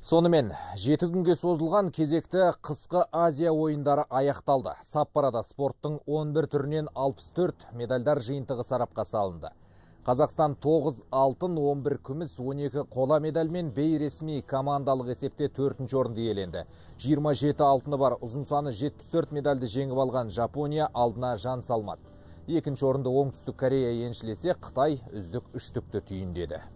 сонымен жеті күнге созылған кезекті қысқы азия ойындары аяқталды саппарада спорттың 11 түрінен 64 медальдар жиынтығы сарапқа салынды қазақстан 9 алтын 11 күміс 12 қола медальмен бейресми командалық есепте 4 4-ші орынды иеленді 27 алтыны бар ұзын саны 74 медальді жеңіп алған жапония алдына жан салмады екінші орынды оңтүстік корея еншілесе қытай үздік үштікті түйіндеді